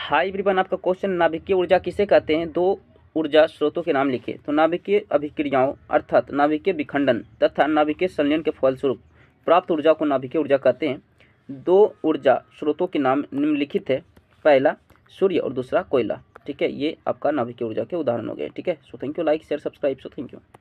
high ब्रिबन आपका question नाभिकीय ऊर्जा किसे कहते हैं दो ऊर्जा स्रोतों के नाम लिखे तो नाभिकीय अभिक्रियाओं अर्थात नाभिकीय विखंडन तथा नाभिकीय संलयन के फलस्वरूप प्राप्त ऊर्जा को नाभिकीय ऊर्जा कहते हैं दो ऊर्जा स्रोतों के नाम निम्नलिखित है पहला सूर्य और दूसरा कोयला ठीक है ये आपका नाभिकीय ऊर्जा के उदाहरण हो गए ठीक है so thank you like share subscribe so thank you